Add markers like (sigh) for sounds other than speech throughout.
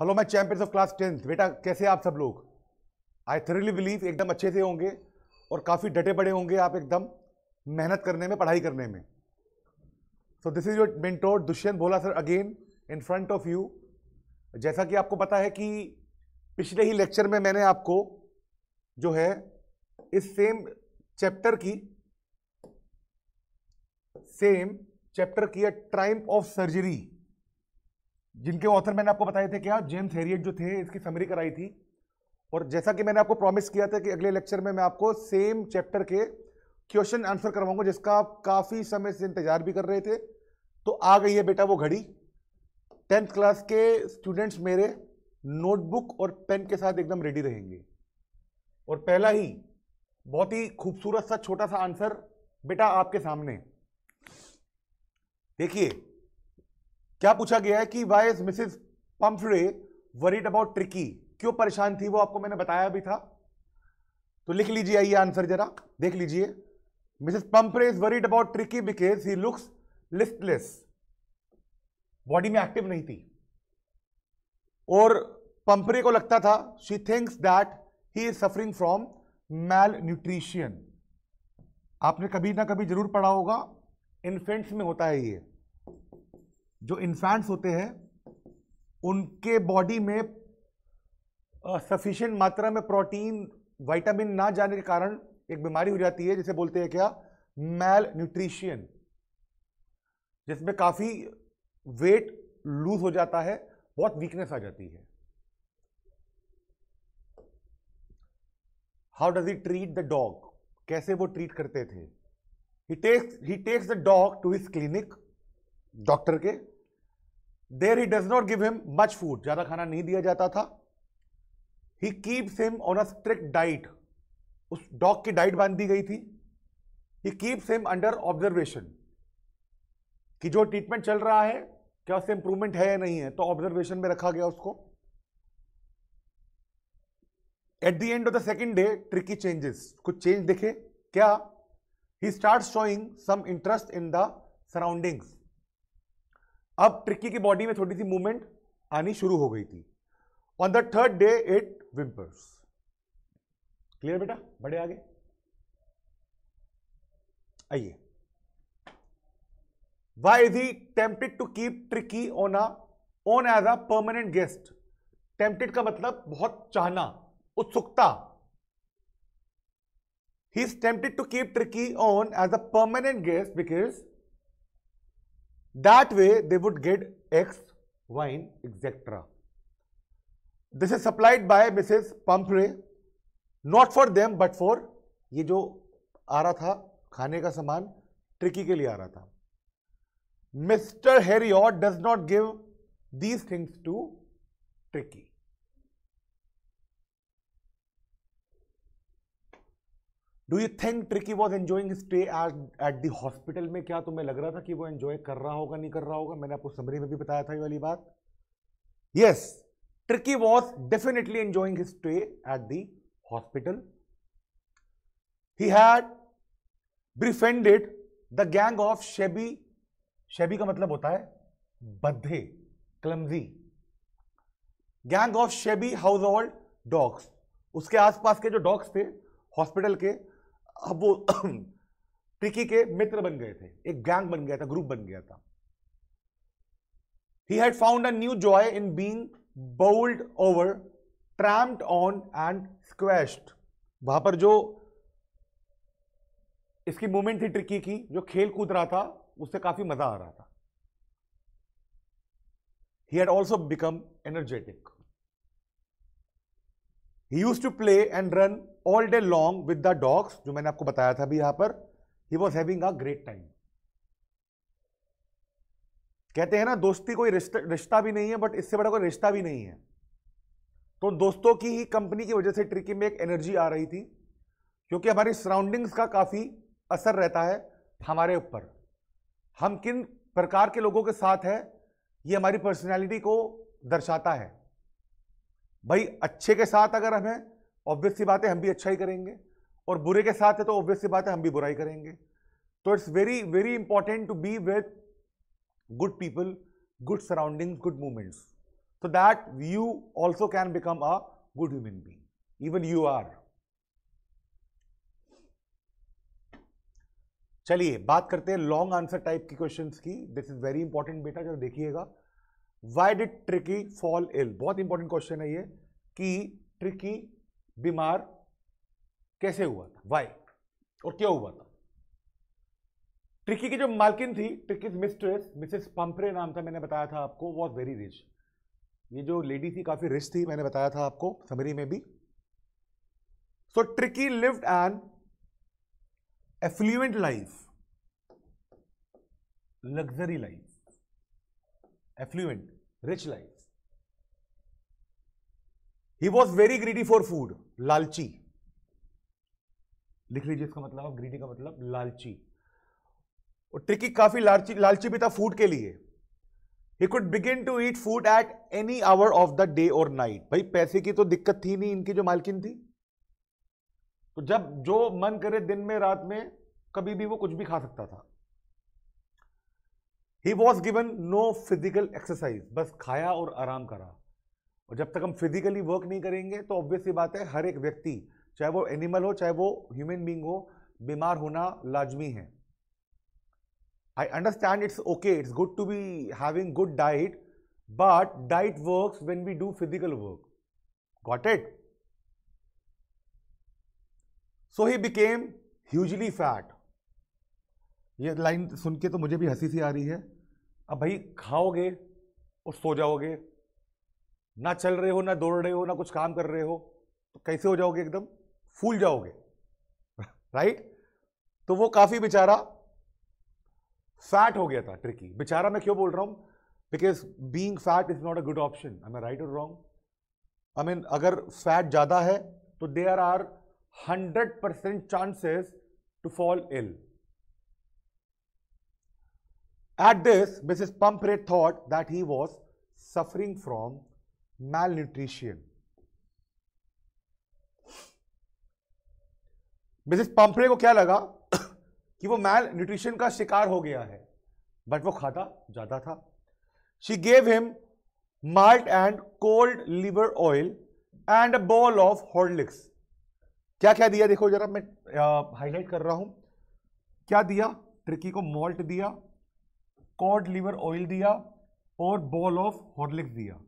Hello मैं champions of class tenth बेटा कैसे आप सब लोग आई थरली बिलीव एकदम अच्छे से होंगे और काफ़ी डटे पड़े होंगे आप एकदम मेहनत करने में पढ़ाई करने में so this is your mentor Dushyant Bhola sir again in front of you जैसा कि आपको पता है कि पिछले ही लेक्चर में मैंने आपको जो है इस सेम चैप्टर की सेम चैप्टर की ट्राइम ऑफ सर्जरी जिनके ऑथर मैंने आपको बताए थे क्या जेम्स हेरियट जो थे इसकी समरी कराई थी और जैसा कि मैंने आपको प्रॉमिस किया था कि अगले लेक्चर में मैं आपको सेम चैप्टर के क्वेश्चन आंसर करवाऊंगा जिसका आप काफ़ी समय से इंतजार भी कर रहे थे तो आ गई है बेटा वो घड़ी टेंथ क्लास के स्टूडेंट्स मेरे नोटबुक और पेन के साथ एकदम रेडी रहेंगे और पहला ही बहुत ही खूबसूरत सा छोटा सा आंसर बेटा आपके सामने देखिए क्या पूछा गया है कि why is Mrs Pumphrey worried about Tricki क्यों परेशान थी वो आपको मैंने बताया भी था तो लिख लीजिए आइए आंसर जरा देख लीजिए Mrs Pumphrey is worried about Tricki because he looks listless body में एक्टिव नहीं थी और पंपरे को लगता था she thinks that he is suffering from malnutrition आपने कभी ना कभी जरूर पढ़ा होगा इन्फेंट्स में होता है ये जो इन्फैंट्स होते हैं उनके बॉडी में सफिशियंट मात्रा में प्रोटीन विटामिन ना जाने के कारण एक बीमारी हो जाती है जिसे बोलते हैं क्या मेल न्यूट्रिशियन जिसमें काफ़ी वेट लूज हो जाता है बहुत वीकनेस आ जाती है how does he treat the dog कैसे वो ट्रीट करते थे he takes he takes the dog to his clinic doctor के there he does not give him much food ज़्यादा खाना नहीं दिया जाता था he keeps him on a strict diet उस डॉग की डाइट बांध दी गई थी he keeps him under observation कि जो ट्रीटमेंट चल रहा है क्या उससे इंप्रूवमेंट है या नहीं है तो ऑब्जर्वेशन में रखा गया उसको at the end of the second day Tricky changes कुछ चेंज दिखे क्या ही start showing some interest in the surroundings अब ट्रिक्की की बॉडी में थोड़ी सी मूवमेंट आनी शुरू हो गई थी on the third day it whimpers clear बेटा बड़े आगे आइए why is he tempted to keep Tricky on a on as a permanent guest tempted का मतलब बहुत चाहना उत्सुकता he is tempted to keep Tricky on as a permanent guest because That way they would get X, wine, etc. This is supplied by Mrs. Pumphrey, not for them but for ये जो आ रहा था खाने का सामान tricky के लिए आ रहा था mister Herriot does not give these things to tricky do you think Tricky was enjoying stay at at the hospital में क्या तुम्हें लग रहा था कि वो एंजॉय कर रहा होगा नहीं कर रहा होगा मैंने आपको समरी में भी बताया था ये वाली बात yes Tricky was definitely enjoying stay at the hospital he had befriended the gang of shabby shabby का मतलब होता है बद्धे clumsy gang of shabby household dogs उसके आसपास के जो डॉग्स थे हॉस्पिटल के अब वो (clears throat) ट्रिकी के मित्र बन गए थे एक गैंग बन गया था ग्रुप बन गया था he had found a new joy in being bowled over trampled on and squashed वहां पर जो इसकी मूवमेंट थी ट्रिकी की जो खेल कूद रहा था उससे काफी मजा आ रहा था he had also become energetic. He used to play and run all day long with the dogs जो मैंने आपको बताया था अभी यहां पर he was having a great time कहते हैं ना दोस्ती कोई रिश्ता भी नहीं है बट इससे बड़ा कोई रिश्ता भी नहीं है तो दोस्तों की ही कंपनी की वजह से ट्रिकी में एक एनर्जी आ रही थी क्योंकि हमारी सराउंडिंग्स का काफ़ी असर रहता है हमारे ऊपर हम किन प्रकार के लोगों के साथ है ये हमारी पर्सनैलिटी को दर्शाता है भाई अच्छे के साथ अगर हमें ऑब्वियस सी बात है हम भी अच्छा ही करेंगे और बुरे के साथ है तो ऑब्वियस सी बात है हम भी बुराई करेंगे तो it's very very important to be with good people good surrounding good movements so that you also can become a good human being even you are चलिए बात करते हैं लॉन्ग आंसर टाइप की क्वेश्चंस की दिस इज वेरी इंपॉर्टेंट बेटा जरा देखिएगा why did Tricky fall ill बहुत इंपॉर्टेंट क्वेश्चन है ये कि ट्रिकी बीमार कैसे हुआ था वाई और क्यों हुआ था ट्रिकी की जो मालकिन थी ट्रिकी मिस्ट्रेस मिसेस पंपरे नाम था मैंने बताया था आपको वॉज वेरी रिच ये जो लेडी थी काफी रिच थी मैंने बताया था आपको समरी में भी so Tricky lived an affluent life luxury life affluent rich life he was very greedy for food लालची लिख लीजिए इसका मतलब ग्रीडी का मतलब लालची और ट्रिकी काफी लालची लालची भी था फूड के लिए he could begin to eat food at any hour of the day और नाइट भाई पैसे की तो दिक्कत थी नहीं इनकी जो मालकिन थी तो जब जो मन करे दिन में रात में कभी भी वो कुछ भी खा सकता था he was given no physical exercise बस खाया और आराम करा और जब तक हम फिजिकली वर्क नहीं करेंगे तो ऑब्वियसली बात है हर एक व्यक्ति चाहे वो एनिमल हो चाहे वो ह्यूमन बींग हो बीमार होना लाजमी है I understand it's okay it's good to be having good diet but diet work when we do physical work got it so he became hugely fat ये लाइन सुन के तो मुझे भी हंसी सी आ रही है अब भाई खाओगे और सो जाओगे ना चल रहे हो ना दौड़ रहे हो ना कुछ काम कर रहे हो तो कैसे हो जाओगे एकदम फूल जाओगे राइट (laughs) तो वो काफी बेचारा फैट हो गया था ट्रिकी बेचारा मैं क्यों बोल रहा हूं because being fat is not a good option I right और रॉन्ग आई मीन अगर फैट ज़्यादा है तो there are hundred percent chances to fall ill at this Mrs Pumphrey thought that he was suffering from mal malnutrition. Mrs Pumphrey को क्या लगा कि वो मैल न्यूट्रिशन का शिकार हो गया है बट वो खाता जाता था she gave him malt and cold liver oil and a bowl of Horlicks क्या क्या दिया देखो जरा मैं हाईलाइट कर रहा हूं क्या दिया ट्रिकी को मॉल्ट दिया कोल्ड लिवर ऑयल दिया और बॉल ऑफ हॉर्लिक्स दिया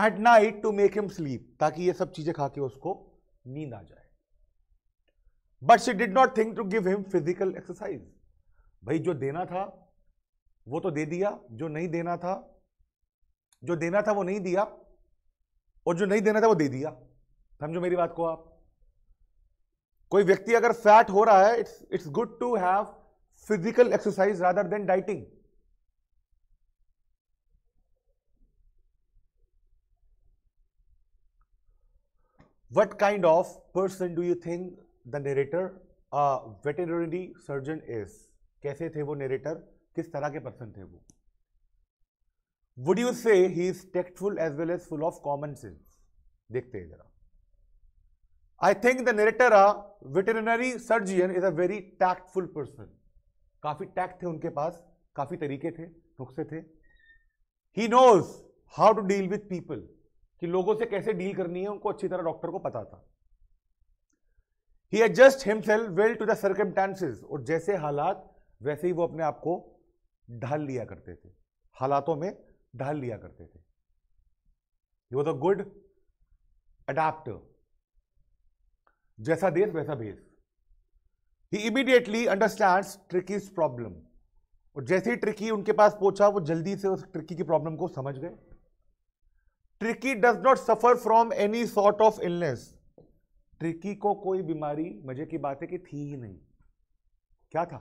at night to make him sleep ताकि ये सब चीजें खा के उसको नींद आ जाए but she did not think to give him physical exercise भाई जो देना था वो तो दे दिया जो नहीं देना था जो देना था वो नहीं दिया और जो नहीं देना था वो दे दिया समझो मेरी बात को आप कोई व्यक्ति अगर फैट हो रहा है it's it's good to have physical exercise rather than dieting What kind of person do you think the narrator, a veterinary surgeon is? kaise the wo narrator? kis tarah ke person the wo Would you say he is tactful as well as full of common sense? dekhte hain zara I think the narrator, a veterinary surgeon, is a very tactful person. काफी tact थे उनके पास, काफी तरीके थे, नुस्खे थे. He knows how to deal with people. कि लोगों से कैसे डील करनी है उनको अच्छी तरह डॉक्टर को पता था he adjust himself well to the circumstances और जैसे हालात वैसे ही वो अपने आप को ढाल लिया करते थे हालातों में ढाल लिया करते थे he was a good adapt जैसा देश वैसा भेस he immediately understand Tricky's problem और जैसे ही ट्रिकी उनके पास पहुंचा वो जल्दी से उस ट्रिकी की प्रॉब्लम को समझ गए Tricky does not suffer from any sort of illness Tricky को कोई बीमारी मजे की बात है कि थी ही नहीं क्या था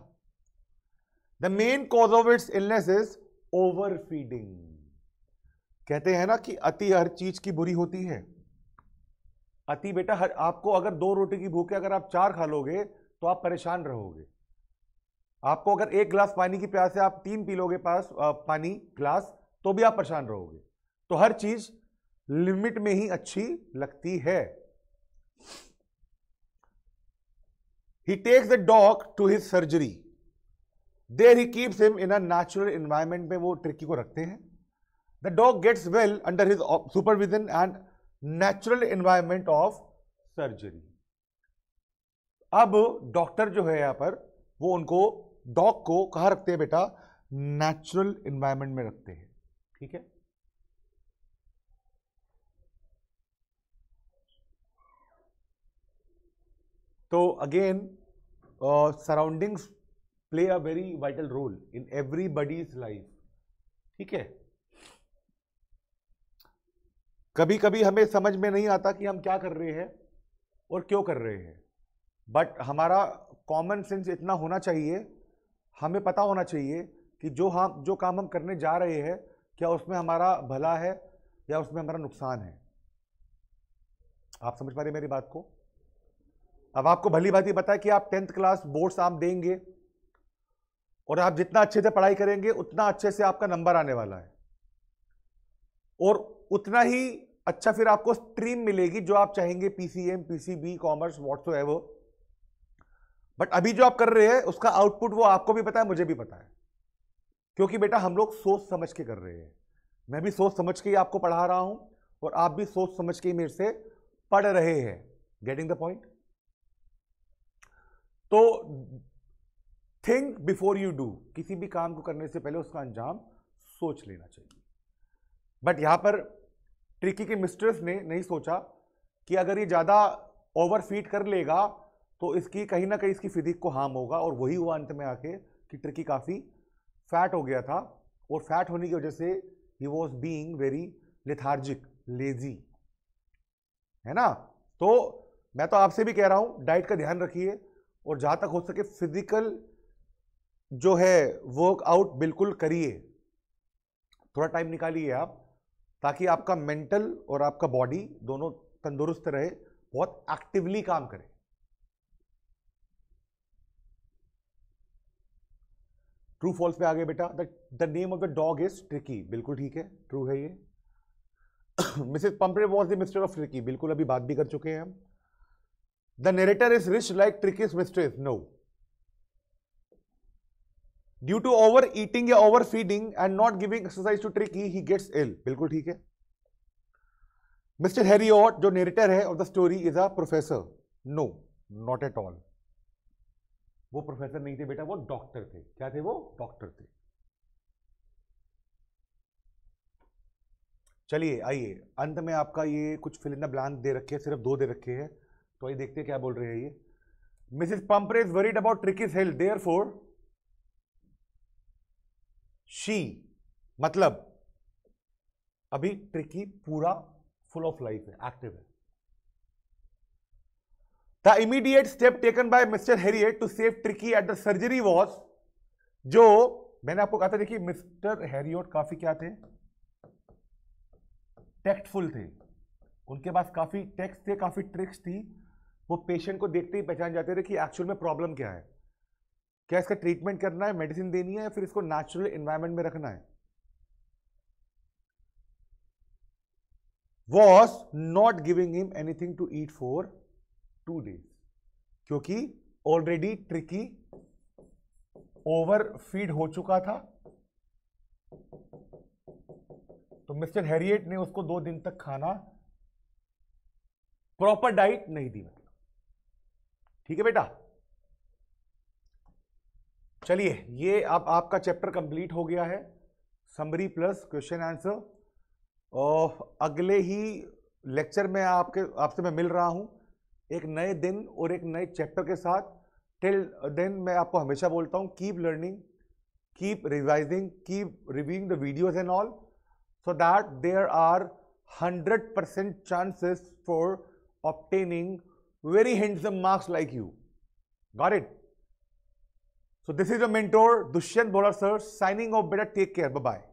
the main cause of its illness is overfeeding कहते हैं ना कि अति हर चीज की बुरी होती है अति बेटा हर आपको अगर दो रोटी की भूखे अगर आप चार खा लोगे तो आप परेशान रहोगे आपको अगर एक ग्लास पानी की प्यास है आप तीन पी लोगे पास आ, पानी ग्लास तो भी आप परेशान रहोगे तो हर चीज लिमिट में ही अच्छी लगती है he takes the dog to his surgery there he keeps him in अचुरल इन्वायरमेंट में वो ट्रिकी को रखते हैं the dog gets well under his supervision and natural environment of surgery अब डॉक्टर जो है यहां पर वो उनको डॉग को कहा रखते हैं बेटा नेचुरल इन्वायरमेंट में रखते हैं ठीक है तो again surroundings play a very vital role in everybody's life ठीक है कभी कभी हमें समझ में नहीं आता कि हम क्या कर रहे हैं और क्यों कर रहे हैं बट हमारा कॉमन सेंस इतना होना चाहिए हमें पता होना चाहिए कि जो हम जो काम हम करने जा रहे हैं क्या उसमें हमारा भला है या उसमें हमारा नुकसान है आप समझ पा रहे मेरी बात को अब आपको भली ही पता है कि आप टेंथ क्लास बोर्ड्स आप देंगे और आप जितना अच्छे से पढ़ाई करेंगे उतना अच्छे से आपका नंबर आने वाला है और उतना ही अच्छा फिर आपको स्ट्रीम मिलेगी जो आप चाहेंगे PCM PCB commerce whatsoever but अभी जो आप कर रहे हैं उसका आउटपुट वो आपको भी पता है मुझे भी पता है क्योंकि बेटा हम लोग सोच समझ के कर रहे हैं मैं भी सोच समझ के ही आपको पढ़ा रहा हूं और आप भी सोच समझ के ही मेरे से पढ़ रहे हैं गेटिंग द पॉइंट तो थिंक बिफोर यू डू किसी भी काम को करने से पहले उसका अंजाम सोच लेना चाहिए बट यहां पर ट्रिकी के मिस्ट्रेस ने नहीं सोचा कि अगर ये ज़्यादा ओवर फीट कर लेगा तो इसकी कहीं ना कहीं इसकी फिजिक को हार्म होगा और वही हुआ अंत में आके कि ट्रिकी काफ़ी फैट हो गया था और फैट होने की वजह से he was being very lethargic lazy है ना तो मैं तो आपसे भी कह रहा हूँ डाइट का ध्यान रखिए और जहाँ तक हो सके फिजिकल जो है वर्कआउट बिल्कुल करिए थोड़ा टाइम निकालिए आप ताकि आपका मेंटल और आपका बॉडी दोनों तंदुरुस्त रहे बहुत एक्टिवली काम करें ट्रू फॉल्स पे आ गए बेटा the name of the dog is Tricky बिल्कुल ठीक है ट्रू है ये Mrs Pumphrey was the mister of Tricky बिल्कुल अभी बात भी कर चुके हैं हम The narrator is rich like Tricky's mistress. No. Due to overeating या overfeeding and not giving exercise to Tricky, he gets ill. bilkul theek hai mr harry Herriot jo narrator hai of the story is a professor no not at all वो professor नहीं थे बेटा वो doctor थे क्या थे वो doctor थे चलिए आइए अंत में आपका ये कुछ फिलिंदा ब्लैंक दे रखे हैं सिर्फ दो दे रखे हैं तो आइए देखते हैं क्या बोल रहे हैं ये Mrs Pumphrey is worried about Tricky's health therefore she मतलब अभी ट्रिकी पूरा फुल ऑफ लाइफ है एक्टिव है the immediate step taken by mister Herriot to save Tricky at the surgery was जो मैंने आपको कहा था देखिए मिस्टर हेरियोट काफी क्या थे टेक्टफुल थे उनके पास काफी टेक्स थे काफी ट्रिक्स थी वो पेशेंट को देखते ही पहचान जाते थे कि एक्चुअल में प्रॉब्लम क्या है क्या इसका ट्रीटमेंट करना है मेडिसिन देनी है या फिर इसको नेचुरल इन्वायरमेंट में रखना है was not giving him anything to eat for two days क्योंकि ऑलरेडी ट्रिकी ओवर फीड हो चुका था तो मिस्टर हैरियट ने उसको दो दिन तक खाना प्रॉपर डाइट नहीं दी ठीक है बेटा चलिए ये अब आप, आपका चैप्टर कंप्लीट हो गया है समरी प्लस क्वेश्चन आंसर और अगले ही लेक्चर में आपके आपसे मैं मिल रहा हूँ एक नए दिन और एक नए चैप्टर के साथ टिल देन मैं आपको हमेशा बोलता हूँ keep learning keep revising keep reviewing the videos and all so that there are hundred percent chances for obtaining very handsome marks like you. Got it? So this is your mentor, Dushyant Bola sir, signing off. Better take care. Bye-bye.